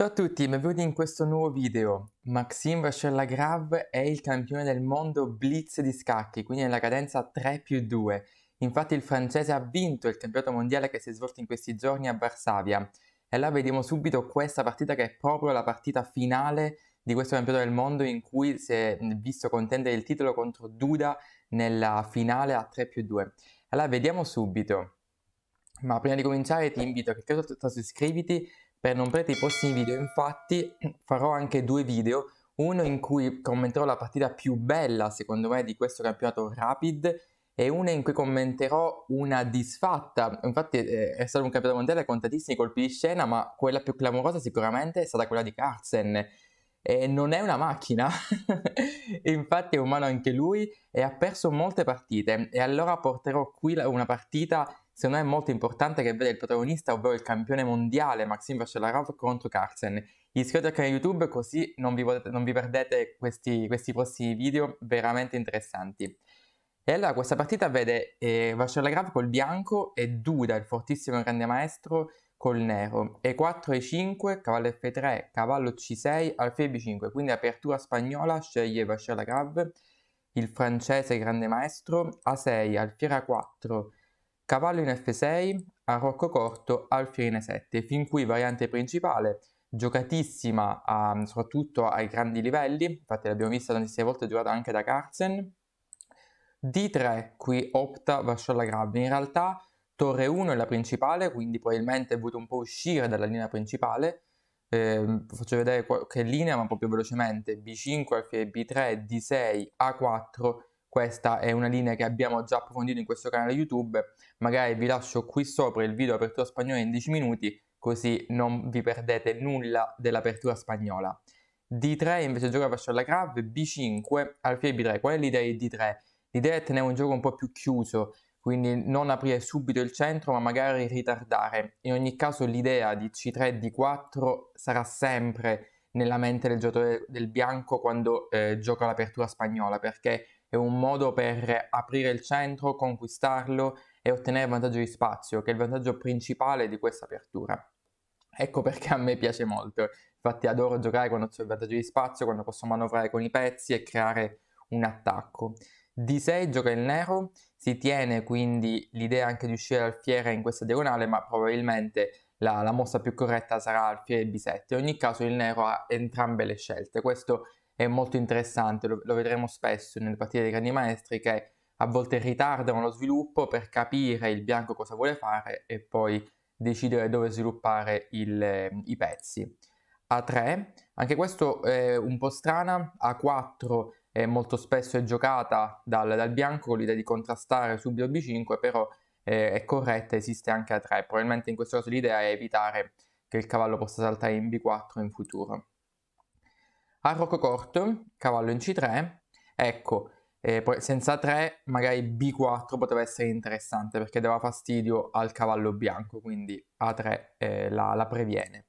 Ciao a tutti, benvenuti in questo nuovo video. Maxim Vachelagrav è il campione del mondo blitz di scacchi, quindi nella cadenza 3 più 2. Infatti il francese ha vinto il campionato mondiale che si è svolto in questi giorni a Varsavia. E là vediamo subito questa partita che è proprio la partita finale di questo campionato del mondo in cui si è visto contendere il titolo contro Duda nella finale a 3 più 2. Allora vediamo subito. Ma prima di cominciare ti invito a cliccare sul tasto iscriviti per non perdere i prossimi video infatti farò anche due video, uno in cui commenterò la partita più bella secondo me di questo campionato Rapid e una in cui commenterò una disfatta. Infatti eh, è stato un campionato mondiale con tantissimi colpi di scena, ma quella più clamorosa sicuramente è stata quella di Carsen. E non è una macchina, infatti è umano anche lui e ha perso molte partite. E allora porterò qui una partita secondo me molto importante che vede il protagonista, ovvero il campione mondiale Maxim Vachelarov contro Carlsen. Iscrivetevi al canale YouTube così non vi, potete, non vi perdete questi, questi, prossimi video veramente interessanti. E allora questa partita vede eh, Vachelarov col bianco e Duda, il fortissimo grande maestro, col nero. E4, E5, cavallo F3, cavallo C6, alfe B5. Quindi apertura spagnola sceglie Vachelarov, il francese grande maestro, A6, alfiera 4, Cavallo in F6, a rocco corto, alfiere 7 fin qui variante principale, giocatissima a, ehm, soprattutto ai grandi livelli, infatti l'abbiamo vista tantissime volte giocata anche da Carlsen. D3, qui opta Vasciola Grave, in realtà torre 1 è la principale, quindi probabilmente è voluto un po' uscire dalla linea principale, eh, faccio vedere che linea ma proprio velocemente, B5, alfiere B3, D6, A4, questa è una linea che abbiamo già approfondito in questo canale YouTube, magari vi lascio qui sopra il video apertura spagnola in 10 minuti, così non vi perdete nulla dell'apertura spagnola. D3 invece gioca verso la Grav, B5, alfie B3. Qual è l'idea di D3? L'idea è tenere un gioco un po' più chiuso, quindi non aprire subito il centro ma magari ritardare. In ogni caso l'idea di C3 e D4 sarà sempre nella mente del giocatore del bianco quando eh, gioca l'apertura spagnola perché è un modo per aprire il centro, conquistarlo e ottenere vantaggio di spazio, che è il vantaggio principale di questa apertura. Ecco perché a me piace molto, infatti adoro giocare quando c'è il vantaggio di spazio, quando posso manovrare con i pezzi e creare un attacco. Di 6 gioca il nero, si tiene quindi l'idea anche di uscire alfiere in questa diagonale, ma probabilmente la, la mossa più corretta sarà alfiere B7. In ogni caso il nero ha entrambe le scelte, questo è molto interessante, lo, lo vedremo spesso nelle partite dei grandi maestri che a volte ritardano lo sviluppo per capire il bianco cosa vuole fare e poi decidere dove sviluppare il, eh, i pezzi. A3, anche questo è un po' strana, A4 è molto spesso è giocata dal, dal bianco con l'idea di contrastare subito B5, però è, eh, è corretta, esiste anche A3, probabilmente in questo caso l'idea è evitare che il cavallo possa saltare in B4 in futuro. A corto, cavallo in C3, ecco, eh, senza 3 magari B4 poteva essere interessante perché dava fastidio al cavallo bianco, quindi A3 eh, la, la, previene.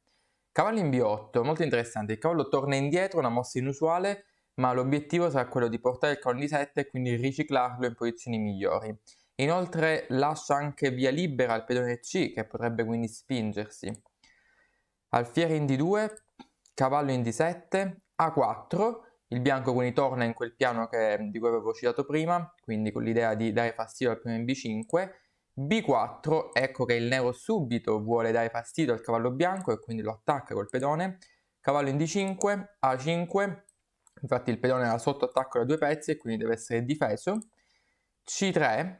Cavallo in B8, molto interessante, il cavallo torna indietro, una mossa inusuale, ma l'obiettivo sarà quello di portare il cavallo di 7 e quindi riciclarlo in posizioni migliori. Inoltre lascia anche via libera al pedone C che potrebbe quindi spingersi. Alfiere in D2, cavallo in D7, a4, il bianco quindi torna in quel piano che, di cui avevo citato prima, quindi con l'idea di dare fastidio al primo in B5, B4, ecco che il nero subito vuole dare fastidio al cavallo bianco e quindi lo attacca col pedone, cavallo in D5, A5, infatti il pedone era sotto attacco da due pezzi e quindi deve essere difeso, C3,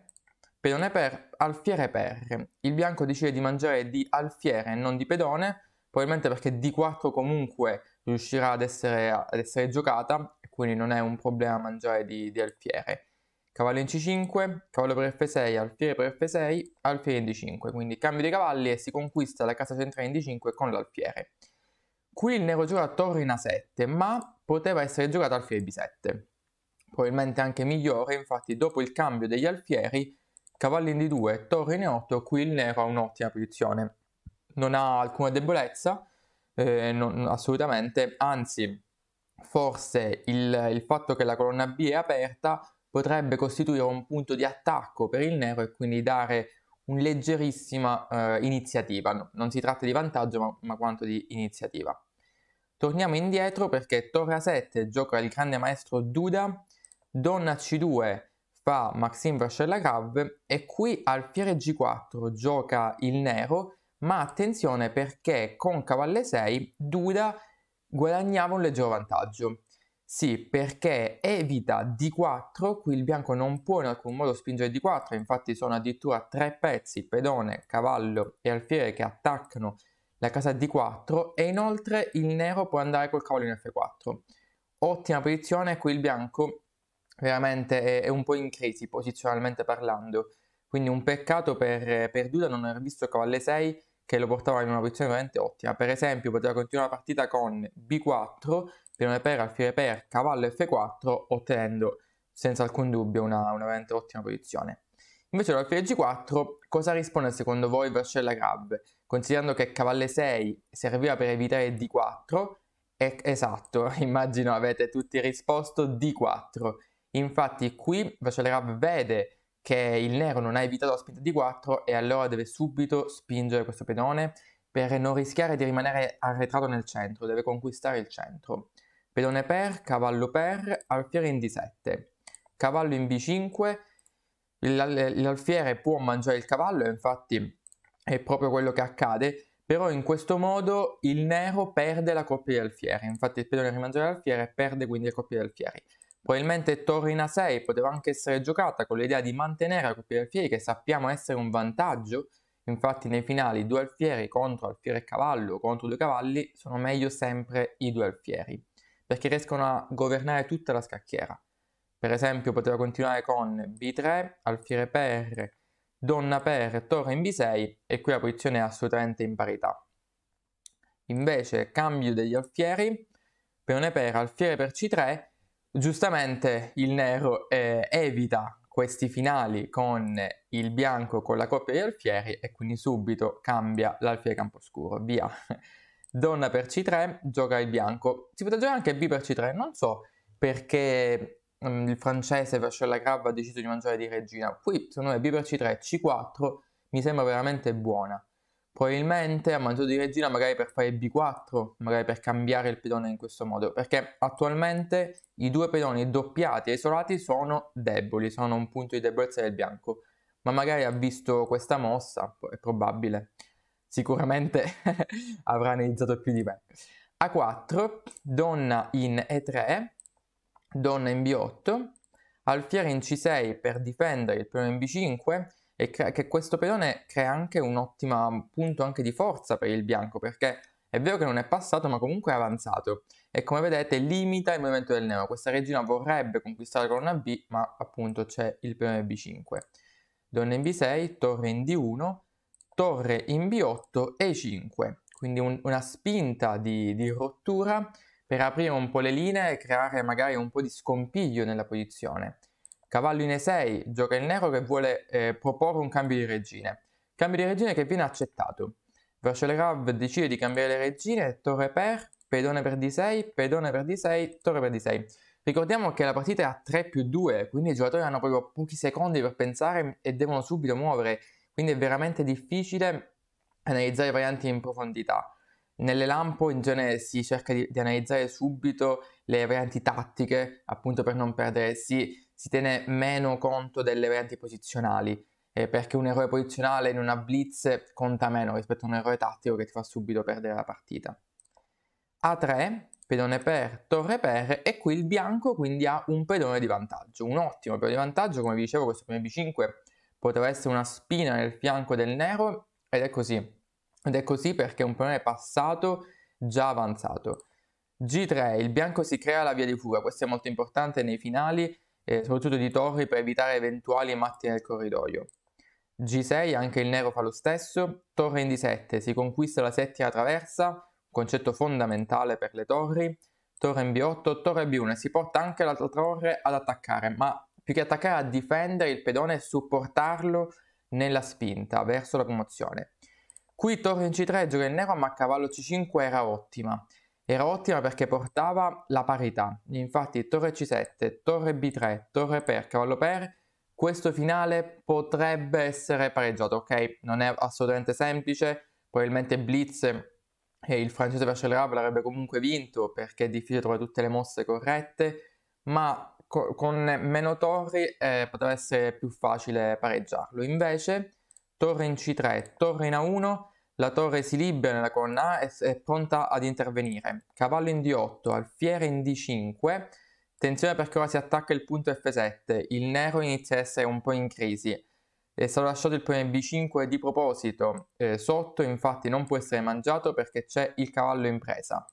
pedone per, alfiere per, il bianco decide di mangiare di alfiere e non di pedone, probabilmente perché D4 comunque riuscirà ad essere, ad essere giocata, quindi non è un problema mangiare di, di alfiere. Cavallo in C5, cavallo per F6, alfiere per F6, alfiere in D5, quindi cambio dei cavalli e si conquista la casa centrale in D5 con l'alfiere. Qui il nero gioca torre in A7, ma poteva essere giocato alfiere B7. Probabilmente anche migliore, infatti dopo il cambio degli alfieri, cavallo in D2, torre in E8, qui il nero ha un'ottima posizione. Non ha alcuna debolezza, eh, eh non, assolutamente, anzi forse il, il fatto che la colonna B è aperta potrebbe costituire un punto di attacco per il nero e quindi dare una leggerissima eh, iniziativa. Non si tratta di vantaggio, ma, ma, quanto di iniziativa. Torniamo indietro perché torre a 7 gioca il grande maestro Duda, Donna C2 fa Maxim Vrascella e qui alfiere G4 gioca il nero ma attenzione perché con cavallo 6 Duda guadagnava un leggero vantaggio. Sì, perché evita D4, qui il bianco non può in alcun modo spingere D4, infatti sono addirittura tre pezzi, pedone, cavallo e alfiere che attaccano la casa D4 e inoltre il nero può andare col cavallo in F4. Ottima posizione, qui il bianco veramente è, un po' in crisi posizionalmente parlando, quindi un peccato per, per Duda non aver visto cavallo 6 che lo portava in una posizione veramente ottima. Per esempio, poteva continuare la partita con B4, pione per, alfiere per, cavallo F4, ottenendo senza alcun dubbio una, una veramente ottima posizione. Invece l'alfiere G4, cosa risponde secondo voi Vercella Grab? Considerando che cavallo 6 serviva per evitare D4, esatto, immagino avete tutti risposto D4. Infatti qui Vercella Grab vede che il nero non ha evitato la spinta di 4 e allora deve subito spingere questo pedone per non rischiare di rimanere arretrato nel centro, deve conquistare il centro. Pedone per, cavallo per, alfiere in D7, cavallo in B5, l'alfiere può mangiare il cavallo, infatti è proprio quello che accade, però in questo modo il nero perde la coppia di alfieri, infatti il pedone rimangia l'alfiere e perde quindi la coppia di alfieri. Probabilmente torre in a 6 poteva anche essere giocata con l'idea di mantenere la coppia alfieri che sappiamo essere un vantaggio, infatti nei finali due alfieri contro alfiere e cavallo o contro due cavalli sono meglio sempre i due alfieri, perché riescono a governare tutta la scacchiera. Per esempio poteva continuare con B3, alfiere per, donna per, torre in B6 e qui la posizione è assolutamente in parità. Invece cambio degli alfieri, peone per, alfiere per C3 Giustamente il nero eh, evita questi finali con il bianco con la coppia di alfieri e quindi subito cambia l'alfiere scuro, via. Donna per C3, gioca il bianco. Si poteva giocare anche B per C3, non so perché um, il francese verso la ha deciso di mangiare di regina. Qui secondo me B per C3, C4 mi sembra veramente buona probabilmente ha mangiato di regina magari per fare B4, magari per cambiare il pedone in questo modo, perché attualmente i due pedoni doppiati e isolati sono deboli, sono un punto di debolezza del bianco, ma magari ha visto questa mossa, è probabile, sicuramente avrà analizzato più di me. A4, donna in E3, donna in B8, alfiere in C6 per difendere il pedone in B5, e cre- che questo pedone crea anche un ottimo punto anche di forza per il bianco perché è vero che non è passato ma comunque è avanzato e come vedete limita il movimento del neo, questa regina vorrebbe conquistare la colonna B ma appunto c'è il pedone B5. Donna in B6, torre in D1, torre in B8 e 5, quindi un- una spinta di-, di rottura per aprire un po' le linee e creare magari un po' di scompiglio nella posizione. Cavallo in E6 gioca il nero che vuole eh, proporre un cambio di regine. Cambio di regine che viene accettato. Vercellerav decide di cambiare le regine, torre per, pedone per d6, pedone per d6, torre per d6. Ricordiamo che la partita è a 3 più 2, quindi i giocatori hanno proprio pochi secondi per pensare e devono subito muovere, quindi è veramente difficile analizzare i varianti in profondità. Nelle lampo in genere si cerca di, di analizzare subito le varianti tattiche, appunto per non perdersi si tiene meno conto delle varianti posizionali, eh, perché un errore posizionale in una blitz conta meno rispetto a un errore tattico che ti fa subito perdere la partita. A3, pedone per, torre per, e qui il bianco quindi ha un pedone di vantaggio, un ottimo pedone di vantaggio, come vi dicevo questo pedone B5 poteva essere una spina nel fianco del nero, ed è così, ed è così perché è un pedone passato già avanzato. G3, il bianco si crea la via di fuga, questo è molto importante nei finali, eh, soprattutto di torri per evitare eventuali matti nel corridoio. G6 anche il nero fa lo stesso, torre in D7 si conquista la settima traversa, concetto fondamentale per le torri, torre in B8, torre B1 e si porta anche l'altra torre ad attaccare, ma più che attaccare a difendere il pedone e supportarlo nella spinta verso la promozione. Qui torre in C3 gioca il nero ma cavallo C5 era ottima. Era ottima perché portava la parità, infatti torre c7, torre b3, torre per, cavallo per, questo finale potrebbe essere pareggiato, ok? Non è assolutamente semplice, probabilmente Blitz e il francese Vachelrab l'avrebbe comunque vinto perché è difficile trovare tutte le mosse corrette, ma co- con meno torri eh, poteva essere più facile pareggiarlo. Invece torre in c3, torre in a1, la torre si libera nella colonna A e è pronta ad intervenire. Cavallo in D8, alfiere in D5. Attenzione perché ora si attacca il punto F7. Il nero inizia a essere un po' in crisi. È stato lasciato il primo B5 di proposito. Eh, sotto infatti non può essere mangiato perché c'è il cavallo in presa.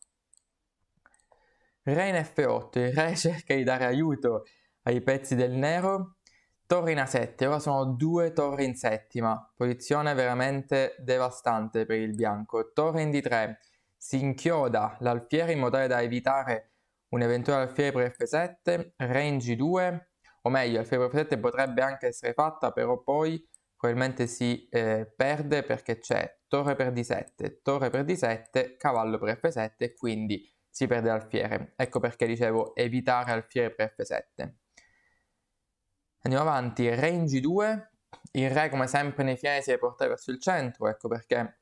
Re in F8. Il re cerca di dare aiuto ai pezzi del nero Torre in A7, ora sono due torri in settima, posizione veramente devastante per il bianco. Torre in D3, si inchioda l'alfiere in modo tale da evitare un eventuale alfiere per F7, re in G2, o meglio, alfiere per F7 potrebbe anche essere fatta, però poi probabilmente si eh, perde perché c'è torre per D7, torre per D7, cavallo per F7, quindi si perde l'alfiere. Ecco perché dicevo evitare alfiere per F7. Andiamo avanti, range 2, il re come sempre nei fieri si deve portare verso il centro, ecco perché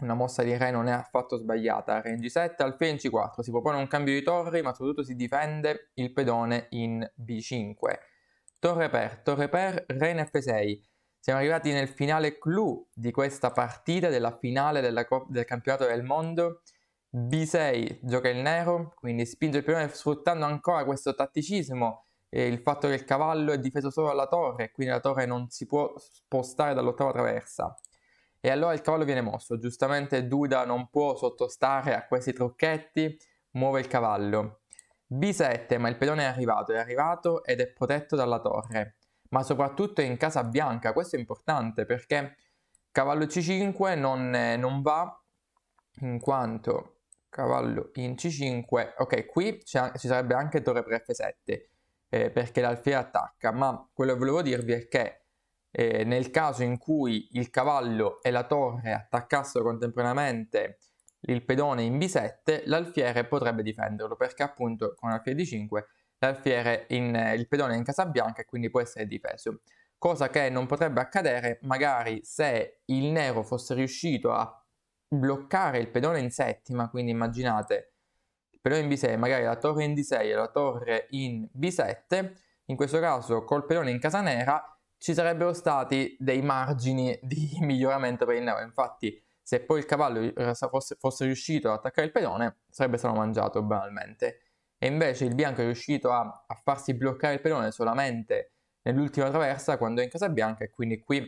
una mossa di re non è affatto sbagliata, range 7, alfia in c4, si propone un cambio di torri ma soprattutto si difende il pedone in b5. Torre per, torre per, re in f6. Siamo arrivati nel finale clou di questa partita, della finale della del campionato del mondo. B6 gioca il nero, quindi spinge il pedone sfruttando ancora questo tatticismo eh, il fatto che il cavallo è difeso solo dalla torre, quindi la torre non si può spostare dall'ottava traversa. E allora il cavallo viene mosso, giustamente Duda non può sottostare a questi trucchetti, muove il cavallo. B7, ma il pedone è arrivato, è arrivato ed è protetto dalla torre. Ma soprattutto è in casa bianca, questo è importante perché cavallo C5 non, eh, non va in quanto cavallo in C5, ok qui ci sarebbe anche torre per F7, eh, perché l'alfiere attacca, ma quello che volevo dirvi è che eh, nel caso in cui il cavallo e la torre attaccassero contemporaneamente il pedone in B7, l'alfiere potrebbe difenderlo perché appunto con l'alfiere D5 l'alfiere in, eh, il pedone è in casa bianca e quindi può essere difeso. Cosa che non potrebbe accadere magari se il nero fosse riuscito a bloccare il pedone in settima, quindi immaginate però in B6 magari la torre in D6 e la torre in B7, in questo caso col pelone in casa nera ci sarebbero stati dei margini di miglioramento per il nero, infatti se poi il cavallo fosse, fosse riuscito ad attaccare il pelone, sarebbe stato mangiato banalmente e invece il bianco è riuscito a, a farsi bloccare il pelone solamente nell'ultima traversa quando è in casa bianca e quindi qui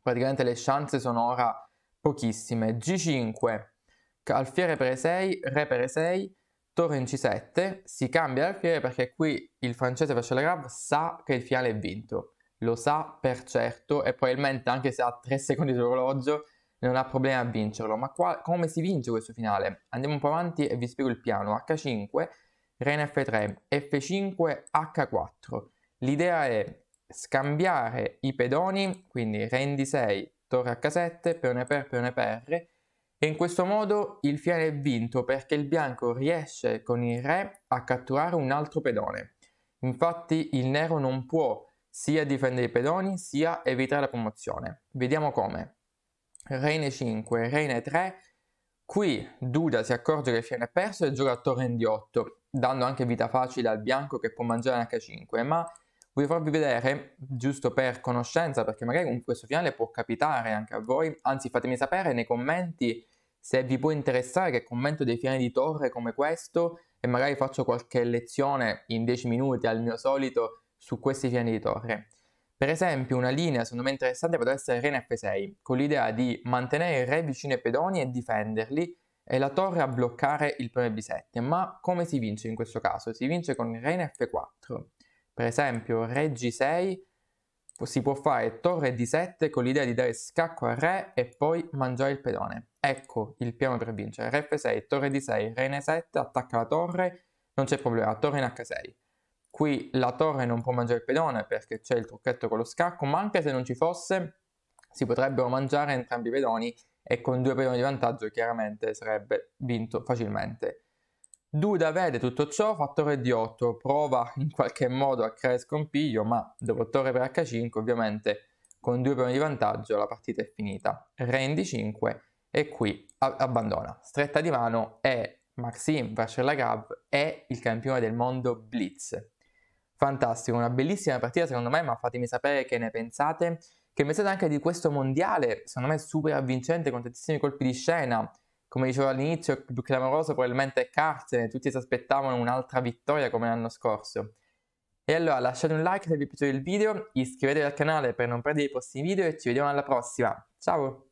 praticamente le chance sono ora pochissime. G5, alfiere per E6, re per E6, torre in c7, si cambia l'alfiere perché qui il francese Vachelarov sa che il finale è vinto, lo sa per certo e probabilmente anche se ha 3 secondi sull'orologio non ha problemi a vincerlo. Ma qua, come si vince questo finale? Andiamo un po' avanti e vi spiego il piano. H5, Rene F3, F5, H4. L'idea è scambiare i pedoni, quindi Re in D6, Torre H7, Peone per, Peone per, e in questo modo il fiale è vinto perché il bianco riesce con il re a catturare un altro pedone. Infatti il nero non può sia difendere i pedoni sia evitare la promozione. Vediamo come. Reine 5, Reine 3. Qui Duda si accorge che il fiale è perso e gioca a torre in d 8, dando anche vita facile al bianco che può mangiare H5, ma voglio farvi vedere, giusto per conoscenza, perché magari in questo finale può capitare anche a voi, anzi fatemi sapere nei commenti se vi può interessare che commento dei fiani di torre come questo e magari faccio qualche lezione in 10 minuti al mio solito su questi fiani di torre. Per esempio una linea secondo me interessante potrebbe essere Rena F6 con l'idea di mantenere il re vicino ai pedoni e difenderli e la torre a bloccare il primo b7. Ma come si vince in questo caso? Si vince con Rena F4. Per esempio Re G6 si può fare torre d 7 con l'idea di dare scacco al re e poi mangiare il pedone. Ecco il piano per vincere. Re F6, torre d 6, re N7, attacca la torre, non c'è problema, torre in H6. Qui la torre non può mangiare il pedone perché c'è il trucchetto con lo scacco, ma anche se non ci fosse si potrebbero mangiare entrambi i pedoni e con due pedoni di vantaggio chiaramente sarebbe vinto facilmente. Duda vede tutto ciò fattore di 8, prova in qualche modo a creare scompiglio, ma dopo torre per h5 ovviamente con due pioni di vantaggio la partita è finita. Rendi 5 e qui abbandona. Stretta di mano è Maxim Vachelagav è il campione del mondo Blitz. Fantastico, una bellissima partita secondo me, ma fatemi sapere che ne pensate. Che pensate anche di questo mondiale, secondo me super avvincente con tantissimi colpi di scena come dicevo all'inizio, il più clamoroso probabilmente è Carson e tutti si aspettavano un'altra vittoria come l'anno scorso. E allora lasciate un like se vi è piaciuto il video, iscrivetevi al canale per non perdere i prossimi video e ci vediamo alla prossima. Ciao!